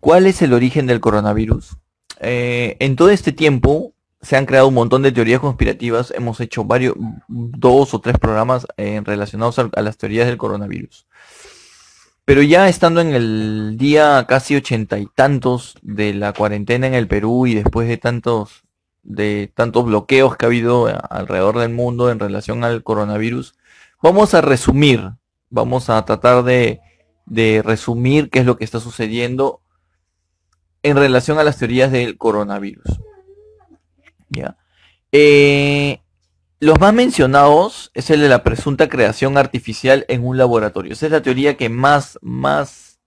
¿Cuál es el origen del coronavirus? Eh, en todo este tiempo se han creado un montón de teorías conspirativas. Hemos hecho varios, dos o tres programas en eh, relacionados a, las teorías del coronavirus. Pero ya estando en el día casi ochenta y tantos de la cuarentena en el Perú y después de tantos de tantos bloqueos que ha habido alrededor del mundo en relación al coronavirus, vamos a resumir, vamos a tratar de de resumir qué es lo que está sucediendo en relación a las teorías del coronavirus. Eh, los más mencionados es el de la presunta creación artificial en un laboratorio. Esa es la teoría que más, más,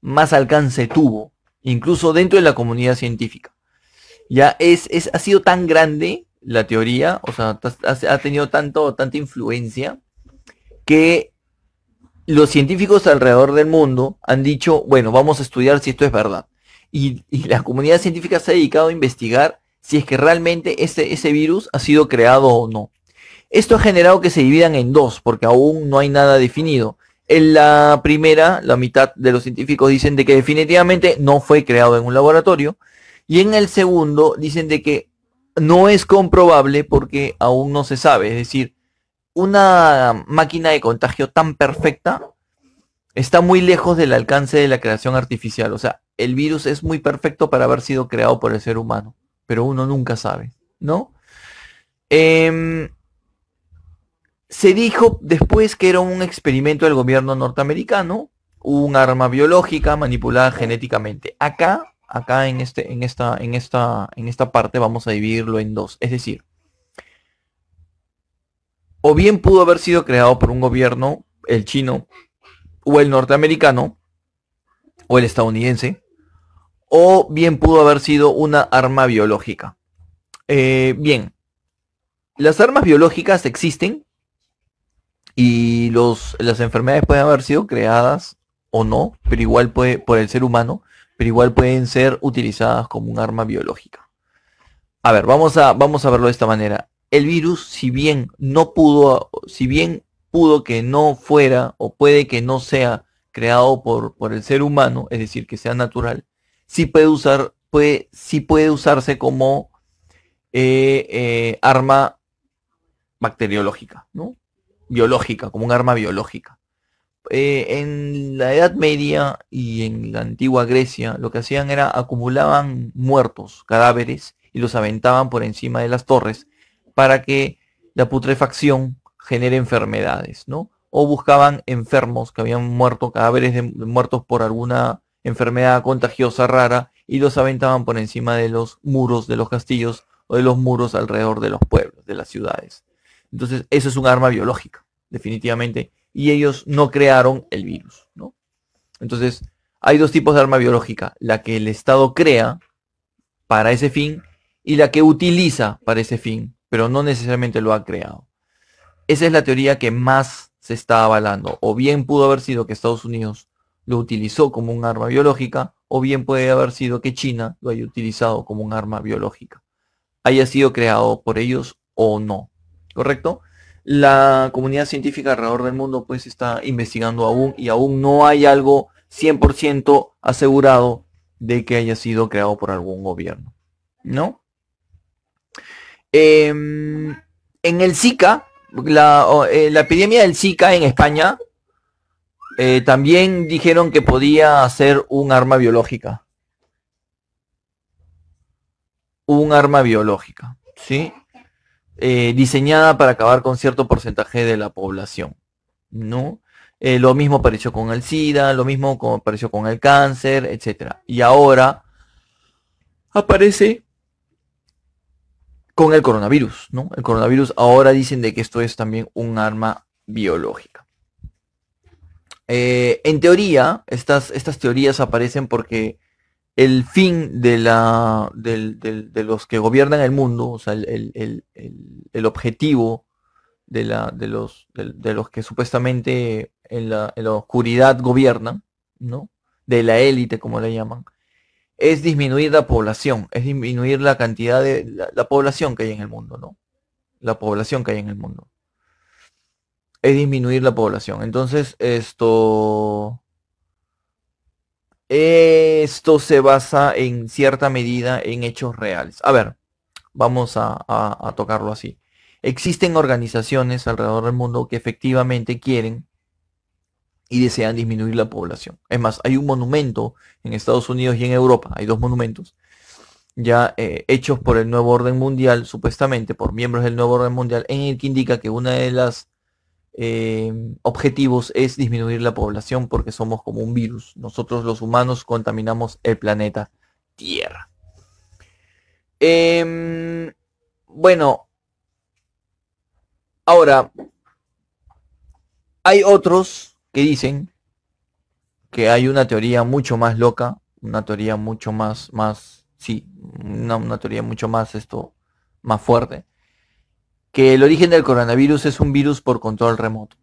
más alcance tuvo, incluso dentro de la comunidad científica. Ya es, ha sido tan grande la teoría, o sea, ha, ha tenido tanto, tanta influencia que los científicos alrededor del mundo han dicho, bueno, vamos a estudiar si esto es verdad. Y, la comunidad científica se ha dedicado a investigar si es que realmente ese, ese virus ha sido creado o no. Esto ha generado que se dividan en dos, porque aún no hay nada definido. En la primera, la mitad de los científicos dicen de que definitivamente no fue creado en un laboratorio. Y en el segundo dicen de que no es comprobable porque aún no se sabe. Es decir, una máquina de contagio tan perfecta está muy lejos del alcance de la creación artificial. O sea, el virus es muy perfecto para haber sido creado por el ser humano, pero uno nunca sabe, ¿no? Em, se dijo después que era un experimento del gobierno norteamericano, un arma biológica manipulada genéticamente. Acá, acá en, este, en, esta, en, esta, en esta parte vamos a dividirlo en dos. Es decir, o bien pudo haber sido creado por un gobierno, el chino, o el norteamericano, o el estadounidense, o bien pudo haber sido una arma biológica. Eh, bien, las armas biológicas existen y los, las enfermedades pueden haber sido creadas o no, pero igual puede, por el ser humano, pero igual pueden ser utilizadas como un arma biológica. A ver, vamos a, vamos a verlo de esta manera el virus, si bien no pudo, si bien pudo que no fuera o puede que no sea creado por, por el ser humano, es decir, que sea natural, sí puede, usar, puede usarse como eh, eh, arma bacteriológica, ¿no? Biológica, como un arma biológica. Eh, en la Edad Media y en la antigua Grecia lo que hacían era acumulaban muertos, cadáveres, y los aventaban por encima de las torres para que la putrefacción genere enfermedades, ¿no? O buscaban enfermos que habían muerto, cadáveres muertos por alguna enfermedad contagiosa rara, y los aventaban por encima de los muros de los castillos o de los muros alrededor de los pueblos, de las ciudades. Entonces, eso es un arma biológica, definitivamente, y ellos no crearon el virus, ¿no? Entonces, hay dos tipos de arma biológica, la que el Estado crea para ese fin y la que utiliza para ese fin, pero no necesariamente lo ha creado. Esa es la teoría que más se está avalando. O bien pudo haber sido que Estados Unidos lo utilizó como un arma biológica, o bien puede haber sido que China lo haya utilizado como un arma biológica. Haya sido creado por ellos o no. ¿Correcto? La comunidad científica alrededor del mundo pues está investigando aún y aún no hay algo 100% asegurado de que haya sido creado por algún gobierno. ¿No? Em, en el Zika, eh, la, epidemia del Zika en España, eh, también dijeron que podía ser un arma biológica. Un arma biológica, ¿sí? Eh, diseñada para acabar con cierto porcentaje de la población, ¿no? lo mismo apareció con el SIDA, lo mismo apareció con el cáncer, etc. Y ahora aparece con el coronavirus, ¿no? El coronavirus ahora dicen de que esto es también un arma biológica. Eh, en teoría, estas, estas teorías aparecen porque el fin de, la, de, los que gobiernan el mundo, o sea, el, objetivo de, la, de, los, de, los que supuestamente en la, en la oscuridad gobiernan, ¿no? De la élite, como le llaman, es disminuir la población, es disminuir la cantidad de la, población que hay en el mundo, ¿no? La población que hay en el mundo. Es disminuir la población. Entonces, esto... Esto se basa en cierta medida en hechos reales. A ver, vamos a tocarlo así. Existen organizaciones alrededor del mundo que efectivamente quieren y desean disminuir la población. Es más, hay un monumento en Estados Unidos y en Europa, hay dos monumentos, ya eh, hechos por el nuevo orden mundial, supuestamente por miembros del nuevo orden mundial, en el que indica que uno de los eh, objetivos es disminuir la población porque somos como un virus. Nosotros los humanos contaminamos el planeta Tierra. Em, bueno, ahora, hay otros que dicen que hay una teoría mucho más loca, una teoría mucho más, más, sí, una, teoría mucho más esto, más fuerte, que el origen del coronavirus es un virus por control remoto.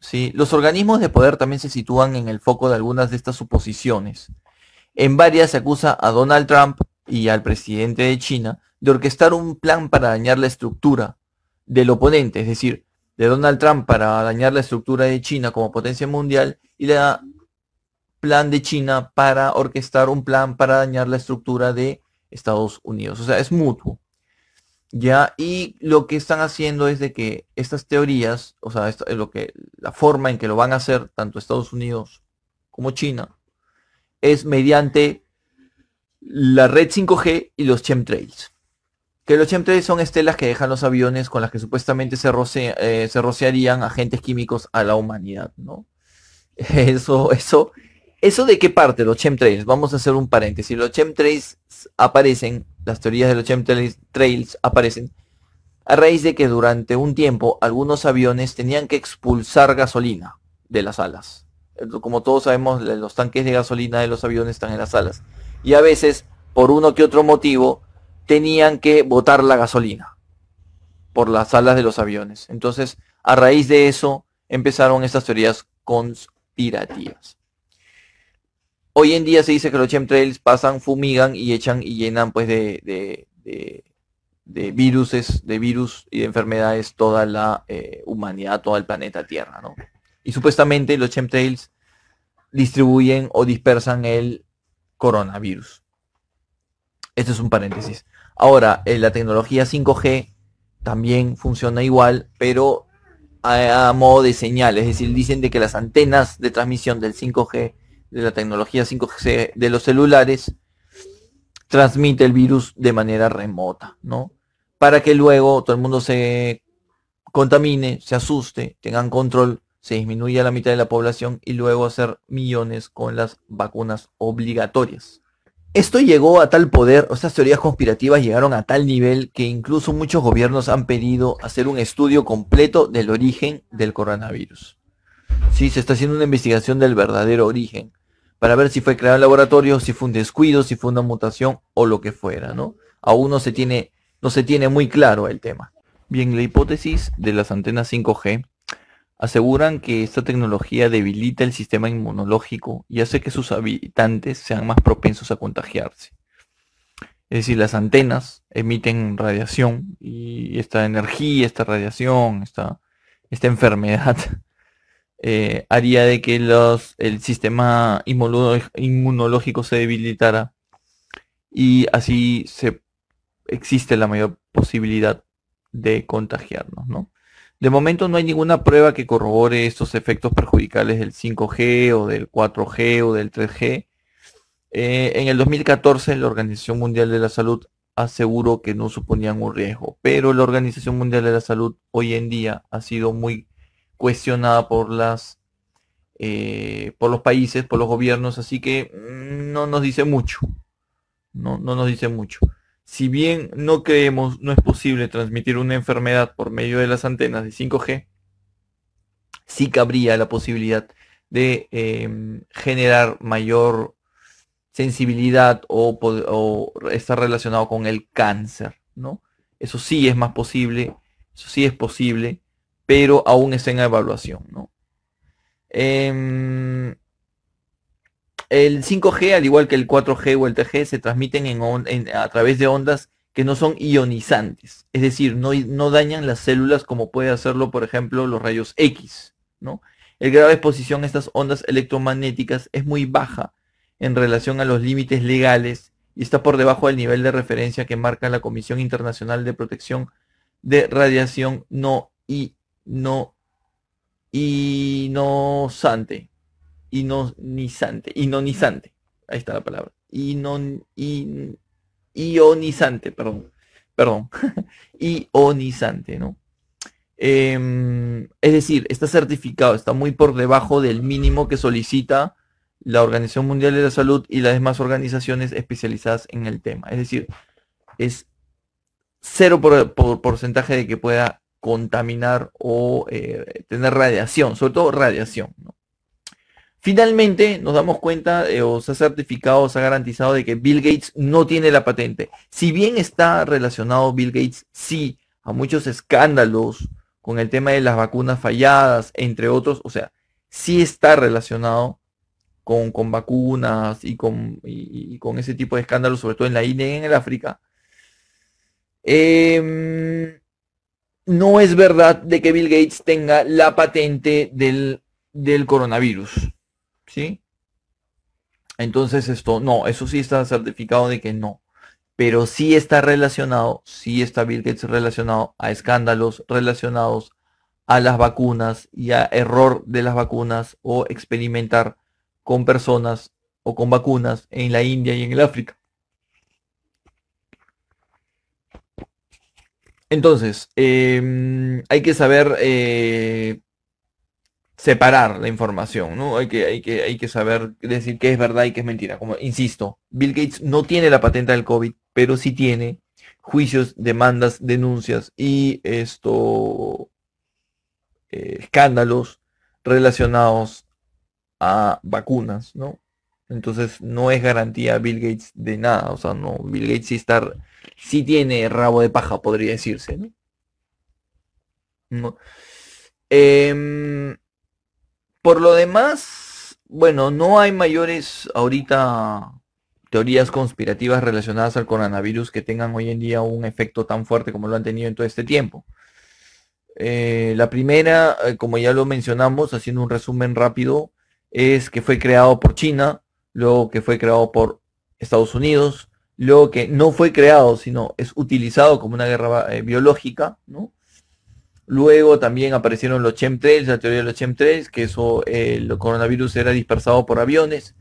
¿sí? Los organismos de poder también se sitúan en el foco de algunas de estas suposiciones. En varias se acusa a Donald Trump y al presidente de China de orquestar un plan para dañar la estructura del oponente, es decir, de Donald Trump para dañar la estructura de China como potencia mundial y la plan de China para orquestar un plan para dañar la estructura de Estados Unidos. O sea, es mutuo. ¿Ya? Y lo que están haciendo es de que estas teorías, o sea, es lo que, la forma en que lo van a hacer tanto Estados Unidos como China, es mediante la red 5G y los chemtrails que los chemtrails son estelas que dejan los aviones con las que supuestamente se, roce, eh, rociarían agentes químicos a la humanidad, ¿no? Eso, eso, eso de qué parte, los chemtrails, vamos a hacer un paréntesis, los chemtrails aparecen, las teorías de los chemtrails aparecen a raíz de que durante un tiempo algunos aviones tenían que expulsar gasolina de las alas. Como todos sabemos, los tanques de gasolina de los aviones están en las alas. Y a veces, por uno que otro motivo, tenían que botar la gasolina por las alas de los aviones. Entonces, a raíz de eso, empezaron estas teorías conspirativas. Hoy en día se dice que los chemtrails pasan, fumigan y echan y llenan pues de, viruses, de virus y de enfermedades toda la eh, humanidad, todo el planeta Tierra, Y supuestamente los chemtrails distribuyen o dispersan el coronavirus. Esto es un paréntesis. Ahora, eh, la tecnología 5G también funciona igual, pero a, modo de señal. Es decir, dicen de que las antenas de transmisión del 5G, de la tecnología 5G de los celulares, transmite el virus de manera remota, ¿no? Para que luego todo el mundo se contamine, se asuste, tengan control, se disminuya la mitad de la población y luego hacer millones con las vacunas obligatorias. Esto llegó a tal poder, o estas teorías conspirativas llegaron a tal nivel que incluso muchos gobiernos han pedido hacer un estudio completo del origen del coronavirus. Sí, se está haciendo una investigación del verdadero origen para ver si fue creado en laboratorio, si fue un descuido, si fue una mutación o lo que fuera, ¿no? Aún no se tiene, no se tiene muy claro el tema. Bien, la hipótesis de las antenas 5G aseguran que esta tecnología debilita el sistema inmunológico y hace que sus habitantes sean más propensos a contagiarse. Es decir, las antenas emiten radiación y esta energía, esta radiación, esta, esta enfermedad eh, haría de que los, el sistema inmunológico se debilitara y así se, existe la mayor posibilidad de contagiarnos, ¿no? De momento no hay ninguna prueba que corrobore estos efectos perjudicales del 5G o del 4G o del 3G. Eh, en el 2014 la Organización Mundial de la Salud aseguró que no suponían un riesgo, pero la Organización Mundial de la Salud hoy en día ha sido muy cuestionada por las eh, por los países, por los gobiernos, así que mm, no nos dice mucho. No, no nos dice mucho. Si bien no creemos no es posible transmitir una enfermedad por medio de las antenas de 5G, sí cabría la posibilidad de em, generar mayor sensibilidad o, estar relacionado con el cáncer, ¿no? Eso sí es más posible, eso sí es posible, pero aún está en evaluación, ¿no? Em, el 5G, al igual que el 4G o el 3G, se transmiten a través de ondas que no son ionizantes, es decir, no, dañan las células como puede hacerlo, por ejemplo, los rayos X. El grado de exposición a estas ondas electromagnéticas es muy baja en relación a los límites legales y está por debajo del nivel de referencia que marca la Comisión Internacional de Protección de Radiación No y No Inosante inonizante, inonizante, ahí está la palabra, Inon, ionizante, perdón, perdón, ionizante, ¿no? Em, es decir, está certificado, está muy por debajo del mínimo que solicita la Organización Mundial de la Salud y las demás organizaciones especializadas en el tema. Es decir, es cero por, porcentaje de que pueda contaminar o eh, tener radiación, sobre todo radiación. ¿no? Finalmente nos damos cuenta eh, o se ha certificado, se ha garantizado de que Bill Gates no tiene la patente. Si bien está relacionado Bill Gates, sí, a muchos escándalos con el tema de las vacunas falladas, entre otros, o sea, sí está relacionado con, vacunas y con, ese tipo de escándalos, sobre todo en la India e y en el África. Em, no es verdad de que Bill Gates tenga la patente del coronavirus. ¿sí? Entonces esto, no, eso sí está certificado de que no. Pero sí está relacionado, sí está Bill Gates relacionado a escándalos relacionados a las vacunas y a error de las vacunas o experimentar con personas o con vacunas en la India y en el África. Entonces, em, hay que saber eh, separar la información, ¿no? Hay que, hay que, hay que saber decir que es verdad y que es mentira. Como insisto, Bill Gates no tiene la patente del COVID, pero sí tiene juicios, demandas, denuncias y esto eh, escándalos relacionados a vacunas, ¿no? Entonces no es garantía Bill Gates de nada, o sea, no, Bill Gates sí está, sí tiene rabo de paja, podría decirse, ¿no? Em, por lo demás, bueno, no hay mayores ahorita teorías conspirativas relacionadas al coronavirus que tengan hoy en día un efecto tan fuerte como lo han tenido en todo este tiempo. Eh, la primera, eh, como ya lo mencionamos, haciendo un resumen rápido, es que fue creado por China, luego que fue creado por Estados Unidos, luego que no fue creado, sino es utilizado como una guerra eh, biológica, ¿no? Luego también aparecieron los chemtrails, la teoría de los chemtrails, que eso, eh, el coronavirus era dispersado por aviones.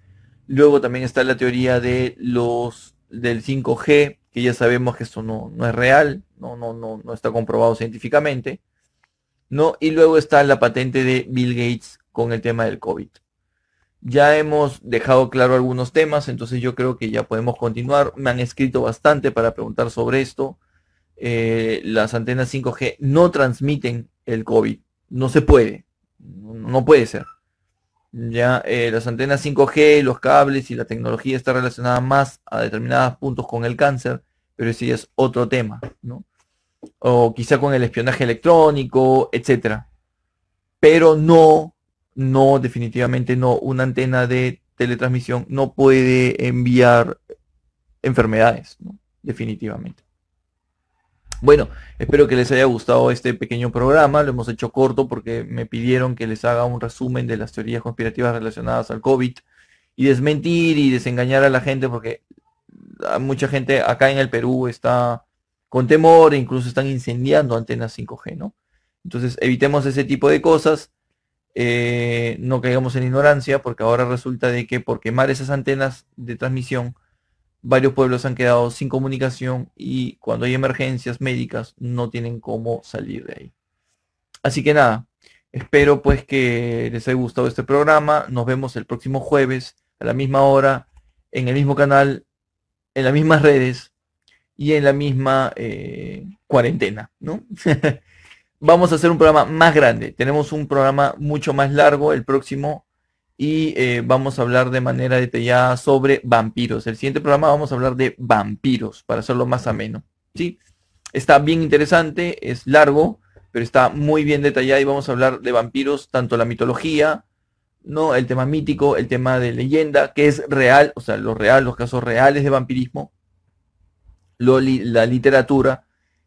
Luego también está la teoría de los del 5G, que ya sabemos que esto no, es real, no, no, no, no está comprobado científicamente. ¿no? Y luego está la patente de Bill Gates con el tema del COVID. Ya hemos dejado claro algunos temas, entonces yo creo que ya podemos continuar. Me han escrito bastante para preguntar sobre esto. Eh, las antenas 5G no transmiten el COVID. No se puede. No puede ser. Ya eh, las antenas 5G, los cables y la tecnología está relacionada más a determinados puntos con el cáncer, pero ese es otro tema, ¿no? O quizá con el espionaje electrónico, etcétera. Pero no, no, definitivamente no. Una antena de teletransmisión no puede enviar enfermedades, definitivamente. Bueno, espero que les haya gustado este pequeño programa. Lo hemos hecho corto porque me pidieron que les haga un resumen de las teorías conspirativas relacionadas al COVID y desmentir y desengañar a la gente porque mucha gente acá en el Perú está con temor e incluso están incendiando antenas 5G, ¿no? Entonces evitemos ese tipo de cosas, eh, no caigamos en ignorancia porque ahora resulta de que por quemar esas antenas de transmisión varios pueblos han quedado sin comunicación y cuando hay emergencias médicas no tienen cómo salir de ahí. Así que nada, espero pues que les haya gustado este programa. Nos vemos el próximo jueves a la misma hora, en el mismo canal, en las mismas redes y en la misma eh, cuarentena, Vamos a hacer un programa más grande. Tenemos un programa mucho más largo el próximo y eh, vamos a hablar de manera detallada sobre vampiros. El siguiente programa vamos a hablar de vampiros, para hacerlo más ameno. ¿sí? Está bien interesante, es largo, pero está muy bien detallado y vamos a hablar de vampiros, tanto la mitología, ¿no? el tema mítico, el tema de leyenda, que es real, o sea, lo real, los casos reales de vampirismo, la literatura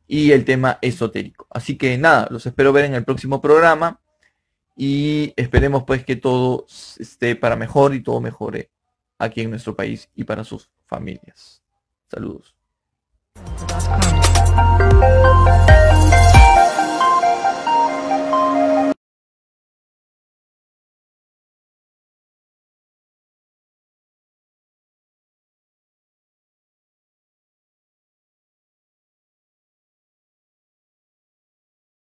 y el tema esotérico. Así que nada, los espero ver en el próximo programa y esperemos pues que todo esté para mejor y todo mejore aquí en nuestro país y para sus familias. Saludos.